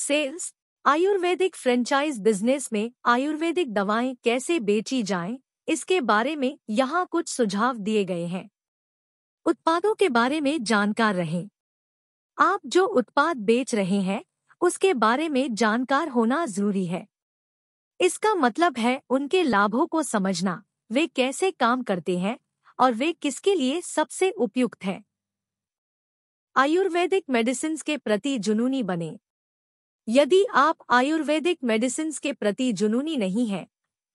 Sales Ayurvedic franchise business में आयुर्वेदिक दवाएं कैसे बेची जाएं, इसके बारे में यहाँ कुछ सुझाव दिए गए हैं उत्पादों के बारे में जानकार रहें आप जो उत्पाद बेच रहे हैं उसके बारे में जानकार होना जरूरी है इसका मतलब है उनके लाभों को समझना वे कैसे काम करते हैं और वे किसके लिए सबसे उपयुक्त हैं आयुर्वेदिक मेडिसिन के प्रति जुनूनी बने यदि आप आयुर्वेदिक मेडिसिन के प्रति जुनूनी नहीं हैं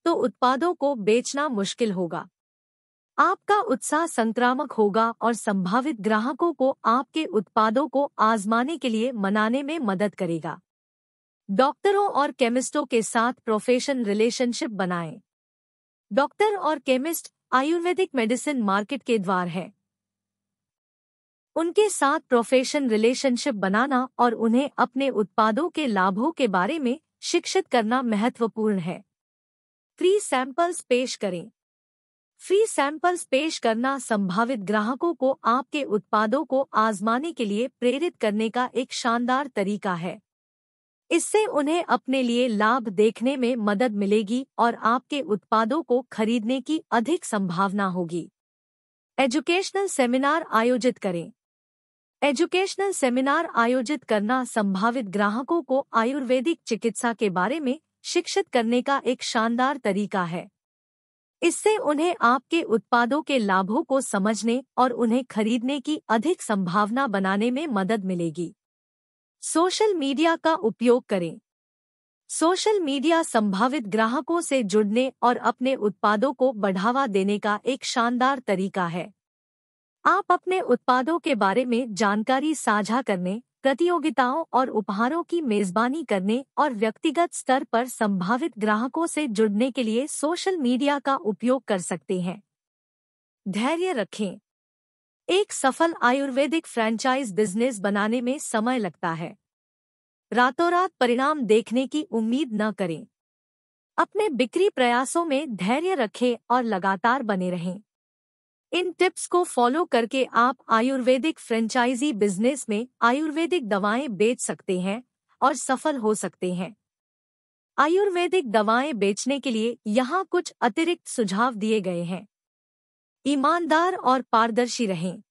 तो उत्पादों को बेचना मुश्किल होगा आपका उत्साह संक्रामक होगा और संभावित ग्राहकों को आपके उत्पादों को आजमाने के लिए मनाने में मदद करेगा डॉक्टरों और केमिस्टों के साथ प्रोफेशन रिलेशनशिप बनाएं। डॉक्टर और केमिस्ट आयुर्वेदिक मेडिसिन मार्केट के द्वार हैं उनके साथ प्रोफेशन रिलेशनशिप बनाना और उन्हें अपने उत्पादों के लाभों के बारे में शिक्षित करना महत्वपूर्ण है फ्री सैंपल्स पेश करें फ्री सैंपल्स पेश करना संभावित ग्राहकों को आपके उत्पादों को आजमाने के लिए प्रेरित करने का एक शानदार तरीका है इससे उन्हें अपने लिए लाभ देखने में मदद मिलेगी और आपके उत्पादों को खरीदने की अधिक संभावना होगी एजुकेशनल सेमिनार आयोजित करें एजुकेशनल सेमिनार आयोजित करना संभावित ग्राहकों को आयुर्वेदिक चिकित्सा के बारे में शिक्षित करने का एक शानदार तरीका है इससे उन्हें आपके उत्पादों के लाभों को समझने और उन्हें खरीदने की अधिक संभावना बनाने में मदद मिलेगी सोशल मीडिया का उपयोग करें सोशल मीडिया संभावित ग्राहकों से जुड़ने और अपने उत्पादों को बढ़ावा देने का एक शानदार तरीका है आप अपने उत्पादों के बारे में जानकारी साझा करने प्रतियोगिताओं और उपहारों की मेजबानी करने और व्यक्तिगत स्तर पर संभावित ग्राहकों से जुड़ने के लिए सोशल मीडिया का उपयोग कर सकते हैं धैर्य रखें एक सफल आयुर्वेदिक फ्रेंचाइज बिजनेस बनाने में समय लगता है रातों रात परिणाम देखने की उम्मीद न करें अपने बिक्री प्रयासों में धैर्य रखें और लगातार बने रहें इन टिप्स को फॉलो करके आप आयुर्वेदिक फ्रेंचाइजी बिजनेस में आयुर्वेदिक दवाएं बेच सकते हैं और सफल हो सकते हैं आयुर्वेदिक दवाएं बेचने के लिए यहाँ कुछ अतिरिक्त सुझाव दिए गए हैं ईमानदार और पारदर्शी रहें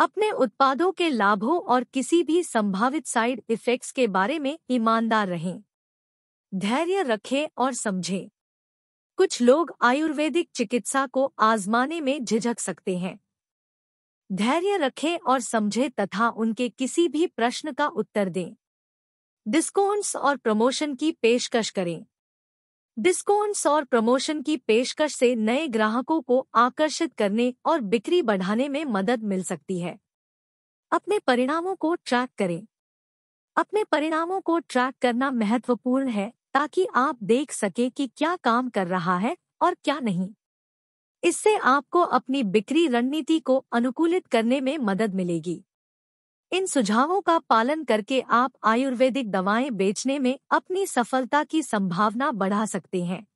अपने उत्पादों के लाभों और किसी भी संभावित साइड इफेक्ट्स के बारे में ईमानदार रहें धैर्य रखें और समझें कुछ लोग आयुर्वेदिक चिकित्सा को आजमाने में झिझक सकते हैं धैर्य रखें और समझें तथा उनके किसी भी प्रश्न का उत्तर दें डिस्काउंट्स और प्रमोशन की पेशकश करें डिस्काउंट्स और प्रमोशन की पेशकश से नए ग्राहकों को आकर्षित करने और बिक्री बढ़ाने में मदद मिल सकती है अपने परिणामों को ट्रैक करें अपने परिणामों को ट्रैक करना महत्वपूर्ण है ताकि आप देख सके कि क्या काम कर रहा है और क्या नहीं इससे आपको अपनी बिक्री रणनीति को अनुकूलित करने में मदद मिलेगी इन सुझावों का पालन करके आप आयुर्वेदिक दवाएं बेचने में अपनी सफलता की संभावना बढ़ा सकते हैं